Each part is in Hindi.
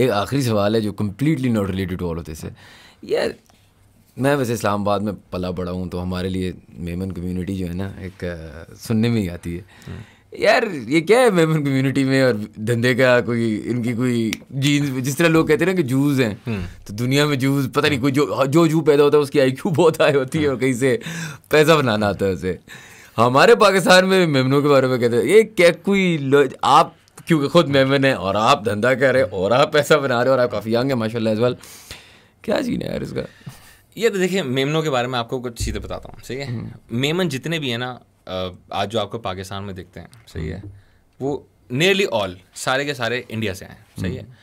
एक आखिरी सवाल है जो completely not related to all of this है यार मैं वैसे इस्लामाबाद में पला बड़ा हूँ तो हमारे लिए मेमन कम्युनिटी जो है ना एक सुनने में ही आती है यार ये क्या है मेमन कम्युनिटी में और धंधे का कोई इनकी कोई जीन्स जिस तरह लोग कहते हैं ना कि जूज हैं हम्म। तो दुनिया में जूज पता नहीं कोई जो जो जू पैदा होता है उसकी आई बहुत हाई होती है और कहीं से पैसा बनाना आता है उसे हमारे पाकिस्तान में मेमनों के बारे में कहते हैं ये क्या कोई आप क्योंकि खुद मेमन है और आप धंधा कर रहे हो और आप पैसा बना रहे हो और आप काफ़ी यंग है माशाल्लाह एज वेल क्या जीने यार इसका ये तो देखिए मेमनों के बारे में आपको कुछ चीज़ें बताता हूँ सही है हम्म। मेमन जितने भी हैं ना आज जो आपको पाकिस्तान में देखते हैं सही है हम्म। वो नियरली ऑल सारे के सारे इंडिया से हैं सही है हम्म।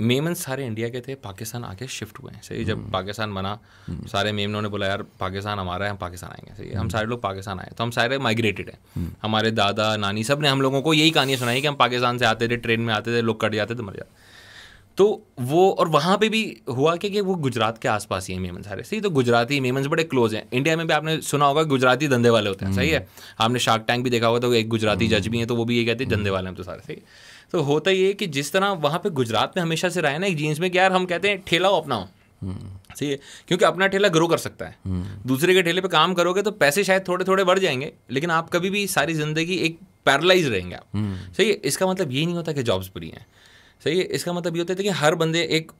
मेमन सारे इंडिया के थे पाकिस्तान आके शिफ्ट हुए हैं सही जब पाकिस्तान बना सारे मेमनों ने बोला यार पाकिस्तान हमारा है हम पाकिस्तान आएंगे सही हम सारे लोग पाकिस्तान आए तो हम सारे माइग्रेटेड हैं हमारे दादा नानी सब ने हम लोगों को यही कहानियाँ सुनाई कि हम पाकिस्तान से आते थे ट्रेन में आते थे लोग कट जाते थे मर जाते तो वो और वहाँ पे भी हुआ कि, कि वो गुजरात के आसपास ही है मेमन सारे सही तो गुजराती मेमन बड़े क्लोज हैं इंडिया में भी आपने सुना होगा गुजराती धंधे वाले होते हैं सही है आपने शार्क टैंक भी देखा होगा तो एक गुजराती हम्म। जज भी हैं तो वो भी ये कहते हैं धंधे वाले हैं तो सारे सही है तो होता ये कि जिस तरह वहाँ पे गुजरात में हमेशा से रहा है ना एक जीन्स में कि यार हम कहते हैं ठेला हो अपनाओ हम्म। सही है क्योंकि अपना ठेला ग्रो कर सकता है हम्म। दूसरे के ठेले पे काम करोगे तो पैसे शायद थोड़े थोड़े बढ़ जाएंगे लेकिन आप कभी भी सारी जिंदगी एक पैरलाइज रहेंगे आप हम्म। सही है इसका मतलब ये नहीं होता कि जॉब्स बुरी हैं सही है इसका मतलब ये होता है कि हर बंदे एक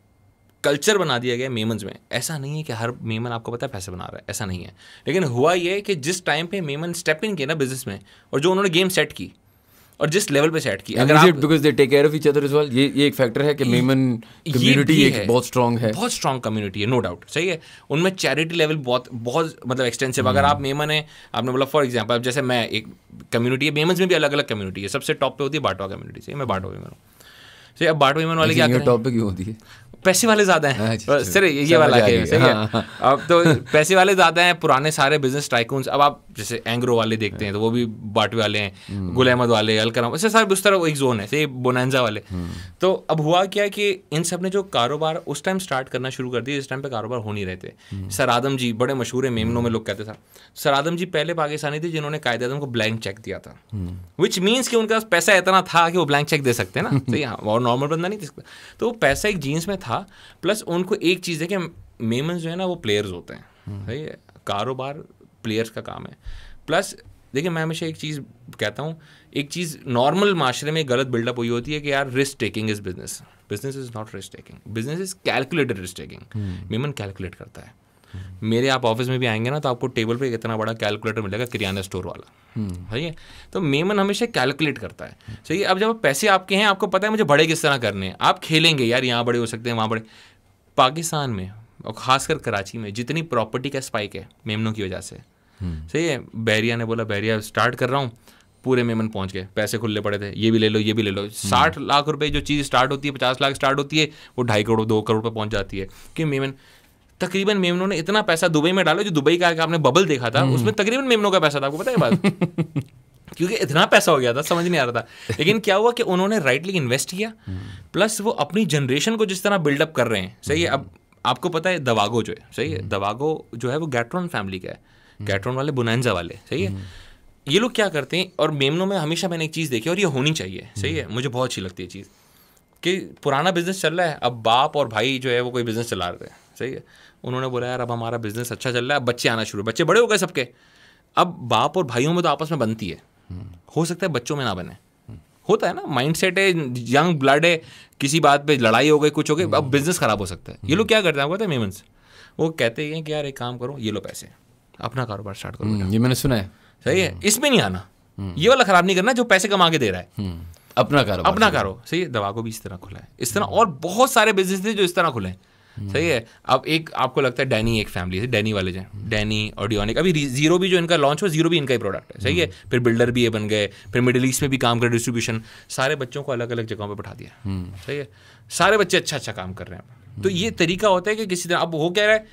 कल्चर बना दिया गया मेमन्स में ऐसा नहीं है कि हर मेमन आपको पता है पैसे बना रहा है ऐसा नहीं है लेकिन हुआ ये कि जिस टाइम पे मेमन स्टेप इन किया ना बिजनेस में और जो उन्होंने गेम सेट की और जिस लेवल पे सेट किया अगर आप because they take care of each other is well ये ये एक फैक्टर है कि मेमन कम्युनिटी एक बहुत स्ट्रांग है बहुत स्ट्रांग कम्युनिटी है नो डाउट सही है उनमें चैरिटी लेवल बहुत बहुत मतलब एक्सटेंसिव अगर hmm. आप मेमन है आपने बोला फॉर एग्जाम्पल जैसे मैं एक कम्युनिटी है मेमन में भी अलग अलग कम्युनिटी है सबसे टॉप पे होती है बाटवा कम्युनिटी सही मैं बाटवा मेमन हूँ सही अब बाटवा मेमन वाले क्या टॉप पे क्यों होती है पैसे वाले ज्यादा हैं अच्छा, सर ये वाला है सही है हाँ, हाँ। अब तो पैसे वाले ज्यादा हैं पुराने सारे बिजनेस ट्राइकून्स अब आप जैसे एंग्रो वाले देखते हैं हाँ। तो वो भी बाट वाले हैं गुल अहमद हम्म। वाले अलकराम ऐसे सारे उस तरह एक जोन है से वाले हम्म। तो अब हुआ क्या कि इन सब ने जो कारोबार उस टाइम स्टार्ट करना शुरू कर दिया जिस टाइम पे कारोबार हो नहीं रहे थे हम्म। सर आदम जी बड़े मशहूर है मेमनों में लोग कहते थे सर आदम जी पहले पाकिस्तानी थे जिन्होंने कायदे आदम को ब्लैंक चेक दिया था विच मीन्स कि उनके पास पैसा इतना था कि वो ब्लैंक चेक दे सकते ना तो यहाँ और नॉर्मल बंदा नहीं दे सकता तो वो पैसा एक जीन्स में था प्लस उनको एक चीज़ है कि मेमन जो है ना वो प्लेयर्स होते हैं सही है कारोबार प्लेयर्स का काम है प्लस देखिए मैं हमेशा एक चीज़ कहता हूँ एक चीज़ नॉर्मल माशरे में गलत बिल्डअप हुई होती है कि यार risk taking is business business is not risk taking business is calculated risk taking Memon calculate करता है hmm. मेरे आप ऑफिस में भी आएंगे ना तो आपको टेबल पे इतना बड़ा कैलकुलेटर मिलेगा किरियाना स्टोर वाला hmm. सही hmm. है तो मेमन हमेशा कैलकुलेट करता है hmm. सही है अब जब पैसे आपके हैं आपको पता है मुझे बड़े किस तरह करने हैं आप खेलेंगे यार यहाँ बड़े हो सकते हैं वहाँ बड़े पाकिस्तान में और खासकर कराची में जितनी प्रॉपर्टी का स्पाइक है मेमनों की वजह से सही है बैरिया ने बोला बैरिया स्टार्ट कर रहा हूँ पूरे मेमन पहुंच गए पैसे खुले पड़े थे ये भी ले लो ये भी ले लो साठ हम्म। लाख रुपए जो चीज़ स्टार्ट होती है पचास लाख स्टार्ट होती है वो ढाई करोड़ दो करोड़ पर पहुंच जाती है कि मेमन तकरीबन मेमनों ने इतना पैसा दुबई में डाला जो दुबई का आपने बबल देखा था उसमें हम्म। तकरीबन मेमनों का पैसा था आपको पता है बात क्योंकि इतना पैसा हो गया था समझ नहीं आ रहा था लेकिन क्या हुआ कि उन्होंने राइटली इन्वेस्ट किया प्लस हम्म। वो अपनी जनरेशन को जिस तरह बिल्डअप कर रहे हैं सही है अब आपको पता है दवागो जो है सही है दवागो जो है वो गैट्रॉन फैमिली का है कैटरॉन वाले बुनानजा वाले सही है हम्म। ये लोग क्या करते हैं और मेमनों में हमेशा मैंने एक चीज़ देखी और ये होनी चाहिए सही है हम्म। मुझे बहुत अच्छी लगती है चीज़ कि पुराना बिजनेस चल रहा है अब बाप और भाई जो है वो कोई बिजनेस चला रहे हैं सही है उन्होंने बोला यार अब हमारा बिजनेस अच्छा चल रहा है अब बच्चे आना शुरू बच्चे बड़े हो गए सबके अब बाप और भाइयों में तो आपस में बनती है हम्म। हो सकता है बच्चों में ना बने होता है ना माइंड सेट है यंग ब्लड है किसी बात पे लड़ाई हो गई कुछ हो गई अब बिजनेस खराब हो सकता है ये लोग क्या करते हैं आपको मेमन वो कहते हैं कि यार एक काम करो ये लो पैसे अपना कारोबार स्टार्ट करो हम्म, ये मैंने सुना है सही है हम्म। इसमें नहीं आना हम्म। ये वाला खराब नहीं करना जो पैसे कमा के दे रहा है अपना करो अपना करो सही है दवा को भी इस तरह खुला है इस तरह और बहुत सारे बिजनेस जो इस तरह खुले हैं सही है अब एक आपको लगता है डैनी एक फैमिली है डैनी वाले जो डैनी ऑडियोनिक अभी जीरो भी जो इनका लॉन्च हुआ जीरो भी इनका ही प्रोडक्ट है सही है फिर बिल्डर भी ये बन गए फिर मिडिल ईस्ट में भी काम कर डिस्ट्रीब्यूशन सारे बच्चों को अलग अलग जगहों पर बैठा दिया सही है सारे बच्चे अच्छा अच्छा काम कर रहे हैं तो ये तरीका होता है कि किसी तरह अब हो क्या रहा है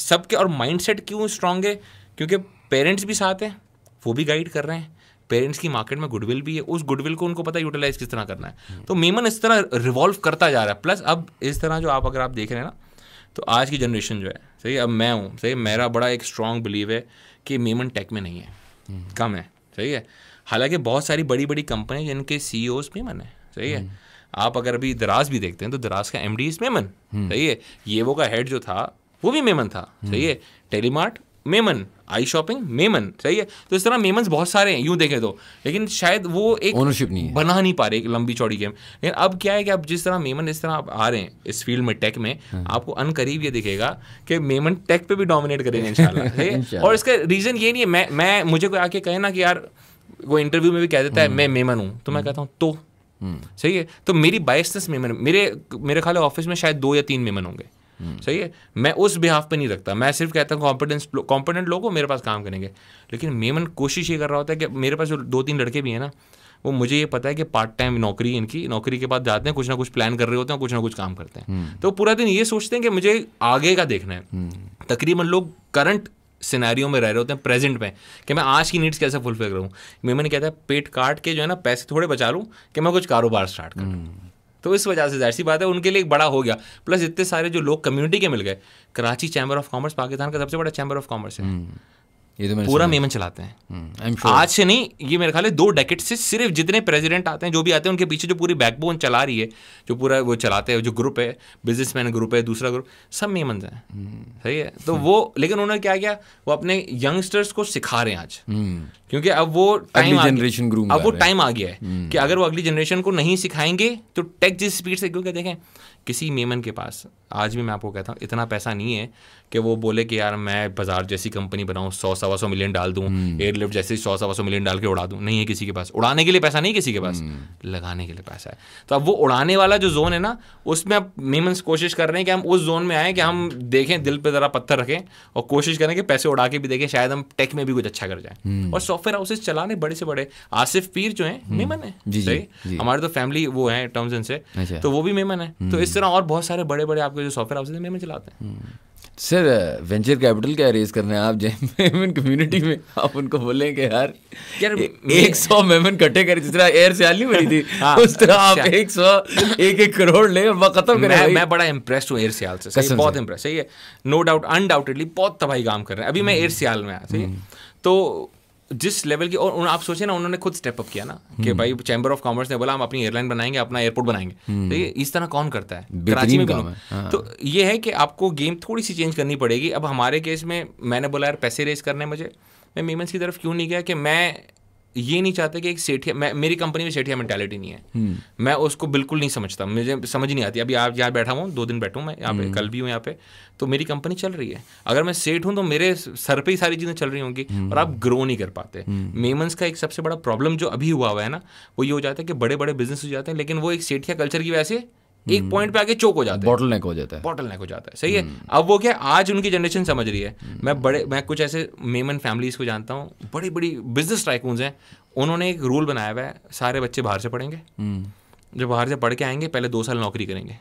सबके और माइंडसेट क्यों स्ट्रांग है क्योंकि पेरेंट्स भी साथ हैं वो भी गाइड कर रहे हैं पेरेंट्स की मार्केट में गुडविल भी है उस गुडविल को उनको पता है यूटिलाइज किस तरह करना है हम्म। तो मेमन इस तरह रिवॉल्व करता जा रहा है प्लस अब इस तरह जो आप अगर आप देख रहे हैं ना तो आज की जनरेशन जो है सही अब मैं हूँ सही मेरा बड़ा एक स्ट्रॉन्ग बिलीव है कि मेमन टेक में नहीं है हम्म। कम है सही है हालांकि बहुत सारी बड़ी बड़ी कंपनी जिनके सी ओज मेमन है सही है हम्म। आप अगर अभी दराज भी देखते हैं तो दराज का एम डी मेमन सही है ये वो का हेड जो था वो भी मेमन था हम्म। सही है Telemart Memon I shopping Memon सही है तो इस तरह मेमन बहुत सारे हैं यूं देखे तो लेकिन शायद वो एक ओनरशिप नहीं है बना नहीं पा रहे एक लंबी चौड़ी गेम लेकिन अब क्या है कि अब जिस तरह मेमन इस तरह आप आ रहे हैं इस फील्ड में टेक में हाँ। आपको अनकरीब ये दिखेगा कि मेमन टेक पे भी डोमिनेट करेंगे और इसका रीज़न ये नहीं है मैं मैं मुझे कोई आके कहे ना कि यार वो इंटरव्यू में भी कह देता है हम्म। मैं मेमन हूँ तो मैं हम्म। कहता हूँ तो सही है तो मेरी बाइसनेस मेमन मेरे मेरे ख्याल ऑफिस में शायद दो या तीन मेमन होंगे सही है मैं उस बिहाफ पे नहीं रखता मैं सिर्फ कहता हूँ कॉम्पिडेंस कॉम्पिडेंट लोग हो मेरे पास काम करेंगे लेकिन मेमन कोशिश ये कर रहा होता है कि मेरे पास जो दो तीन लड़के भी हैं ना वो मुझे ये पता है कि पार्ट टाइम नौकरी इनकी नौकरी के बाद जाते हैं कुछ ना कुछ प्लान कर रहे होते हैं कुछ ना कुछ काम करते हैं हम्म। तो पूरा दिन ये सोचते हैं कि मुझे आगे का देखना है हम्म। तकरीबन लोग करंट सिनेरियो में रह रहे होते हैं प्रेजेंट में कि मैं आज की नीड्स कैसे फुलफिल करूँ मेमन कहता है पेट काट के जो है ना पैसे थोड़े बचा लूँ कि मैं कुछ कारोबार स्टार्ट करूँ तो इस वजह से जाहिर सी बात है उनके लिए एक बड़ा हो गया प्लस इतने सारे जो लोग कम्युनिटी के मिल गए Karachi chamber of commerce Pakistan का सबसे बड़ा चैम्बर ऑफ कॉमर्स है हम्म। ये तो पूरा मेमन चलाते हैं हम्म, sure. आज से नहीं ये मेरे ख्याल है दो डेकेट से सिर्फ जितने प्रेसिडेंट आते हैं जो भी आते हैं उनके पीछे जो पूरी बैकबोन चला रही है जो पूरा वो चलाते हैं जो ग्रुप है बिजनेसमैन ग्रुप है दूसरा ग्रुप सब मेमन है हम्म। सही है तो वो लेकिन उन्होंने क्या किया वो अपने यंगस्टर्स को सिखा रहे हैं आज हम्म। क्योंकि अब वो टाइम जनरेशन ग्रुप अब वो टाइम आ गया है कि अगर वो अगली जनरेशन को नहीं सिखाएंगे तो टेक जिस स्पीड से क्योंकि देखें किसी मेमन के पास आज भी मैं आपको कहता हूँ इतना पैसा नहीं है कि वो बोले कि यार मैं बाजार जैसी कंपनी बनाऊँ सौ सवा सौ मिलियन डाल दूँ हम्म। एयरलिफ्ट जैसे सौ सवा सौ मिलियन डाल के उड़ा दूँ नहीं है किसी के पास उड़ाने के लिए पैसा नहीं किसी के पास हम्म। लगाने के लिए पैसा है तो अब वो उड़ाने वाला जो जोन है ना उसमें अब मेमन कोशिश कर रहे हैं कि हम उस जोन में आएँ कि हम देखें दिल पर ज़रा पत्थर रखें और कोशिश करें कि पैसे उड़ा के भी देखें शायद हम टेक में भी कुछ अच्छा कर जाए हम्म। और सॉफ्टवेयर हाउसेज चलाने बड़े से बड़े आसिफ पीर जो है मेमन है हमारे तो फैमिली वो है टर्म्स एंड से अच्छा। तो वो भी मेमन है तो इस तरह और बहुत सारे बड़े बड़े आपके जो सॉफ्टवेयर हाउसेज हैं में चलाते हम्म। हैं सर वेंचर कैपिटल क्या रेज करना है आप जैमन कम्युनिटी में आप उनको बोले कि यार यार एक सौ मेमन कटे कर जिस तरह एयर से आली बनी थी हाँ, उस तरह अच्छा। आप एक सौ एक एक करोड़ ले और खत्म करें मैं, मैं बड़ा इम्प्रेस्ड हूँ एयर सियाल से सही बहुत इंप्रेस सही है नो डाउट अनडाउटेडली बहुत तबाही काम कर रहे हैं अभी मैं एयर हम्म। सियाल में आया सही हम्म। तो जिस लेवल की और आप सोचे ना उन्होंने खुद स्टेप अप किया ना कि हम्म। भाई चैम्बर ऑफ कॉमर्स ने बोला हम अपनी एयरलाइन बनाएंगे अपना एयरपोर्ट बनाएंगे तो हम्म। ये इस तरह कौन करता है कराची में है। हाँ। तो ये है कि आपको गेम थोड़ी सी चेंज करनी पड़ेगी अब हमारे केस में मैंने बोला यार पैसे रेस करने मुझे मैं मीमेंस की तरफ क्यों नहीं गया कि मैं ये नहीं चाहते कि एक सेठिया मैं मेरी कंपनी में सेठिया मैंटेलिटी नहीं है हम्म। मैं उसको बिल्कुल नहीं समझता मुझे समझ नहीं आती अभी आप यहाँ बैठा हुआ दो दिन बैठूँ मैं यहाँ पे हम्म। कल भी हूँ यहाँ पे तो मेरी कंपनी चल रही है अगर मैं सेठ हूँ तो मेरे सर पे ही सारी चीज़ें चल रही होंगी हम्म। और आप ग्रो नहीं कर पाते मेमन्स का एक सबसे बड़ा प्रॉब्लम जो अभी हुआ हुआ है ना वो ये हो जाता है कि बड़े बड़े बिजनेस हो जाते हैं लेकिन वो एक सेठिया कल्चर की वजह से एक पॉइंट हम्म। पे आके चोक हो जाता है बॉटल नेक हो जाता है बॉटल नेक हो जाता है सही है हम्म। अब वो क्या आज उनकी जनरेशन समझ रही है हम्म। मैं बड़े मैं कुछ ऐसे मेमन फैमिलीज को जानता हूँ बड़ी बड़ी बिजनेस ट्राइकून हैं उन्होंने एक रूल बनाया हुआ है सारे बच्चे बाहर से पढ़ेंगे जब बाहर से पढ़ के आएंगे पहले दो साल नौकरी करेंगे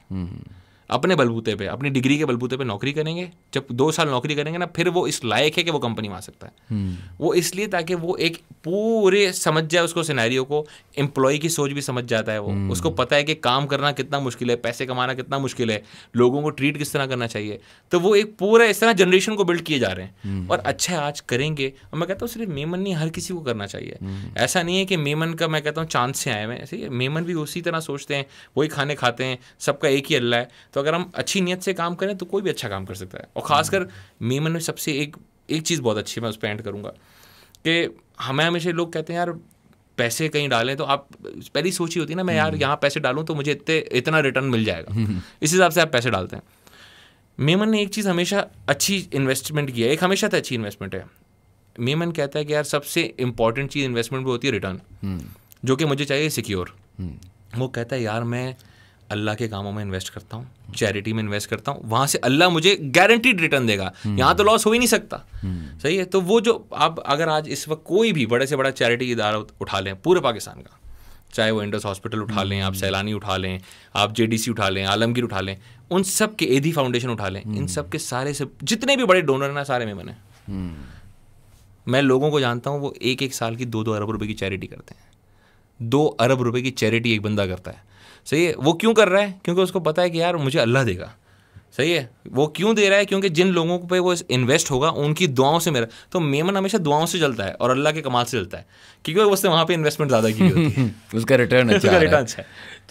अपने बलबूते पे अपनी डिग्री के बलबूते पे नौकरी करेंगे जब दो साल नौकरी करेंगे ना फिर वो इस लायक है कि वो कंपनी में आ सकता है हम्म। वो इसलिए ताकि वो एक पूरे समझ जाए उसको सिनेरियो को एम्प्लॉय की सोच भी समझ जाता है वो हम्म। उसको पता है कि काम करना कितना मुश्किल है पैसे कमाना कितना मुश्किल है लोगों को ट्रीट किस तरह करना चाहिए तो वो एक पूरा इस तरह जनरेशन को बिल्ड किए जा रहे हैं हम्म। और अच्छा आज करेंगे और मैं कहता हूँ सिर्फ मेमन नहीं हर किसी को करना चाहिए ऐसा नहीं है कि मेमन का मैं कहता हूँ चांस से आए हुए मेमन भी उसी तरह सोचते हैं वही खाने खाते हैं सबका एक ही अल्लाह है तो अगर हम अच्छी नीयत से काम करें तो कोई भी अच्छा काम कर सकता है और ख़ासकर हम्म। मेमन में सबसे एक एक चीज़ बहुत अच्छी है मैं उस पर एंड करूँगा कि हमें हमेशा लोग कहते हैं यार पैसे कहीं डालें तो आप पहली सोची होती है ना मैं यार हम्म। यहाँ पैसे डालूँ तो मुझे इतने इतना रिटर्न मिल जाएगा हम्म, इस हिसाब से आप पैसे डालते हैं मेमन ने एक चीज़ हमेशा अच्छी इन्वेस्टमेंट किया है एक हमेशा तो अच्छी इन्वेस्टमेंट है मेमन कहता है कि यार सबसे इंपॉर्टेंट चीज़ इन्वेस्टमेंट भी होती है रिटर्न जो कि मुझे चाहिए सिक्योर वो कहता है यार मैं अल्लाह के कामों में इन्वेस्ट करता हूँ चैरिटी में इन्वेस्ट करता हूँ वहाँ से अल्लाह मुझे गारंटीड रिटर्न देगा हम्म। यहाँ तो लॉस हो ही नहीं सकता हम्म। सही है तो वो जो आप अगर आज इस वक्त कोई भी बड़े से बड़ा चैरिटी इदारा उठा लें पूरे पाकिस्तान का चाहे वो इंडस हॉस्पिटल उठा लें आप हम्म। सैलानी उठा लें आप जे उठा लें आलमगीर उठा लें उन सब के एधी फाउंडेशन उठा लें इन सब के सारे से जितने भी बड़े डोनर हैं ना सारे में मैंने मैं लोगों को जानता हूँ वो एक एक साल की दो दो अरब रुपए की चैरिटी करते हैं दो अरब रुपए की चैरिटी एक बंदा करता है सही है वो क्यों कर रहा है क्योंकि उसको पता है कि यार मुझे अल्लाह देगा सही है वो क्यों दे रहा है क्योंकि जिन लोगों पे वो इन्वेस्ट होगा उनकी दुआओं से मेरा तो मेमन हमेशा दुआओं से चलता है और अल्लाह के कमाल से चलता है क्योंकि उसने वहाँ पे इन्वेस्टमेंट ज़्यादा की होती है उसका अच्छा रिटर्न अच्छा है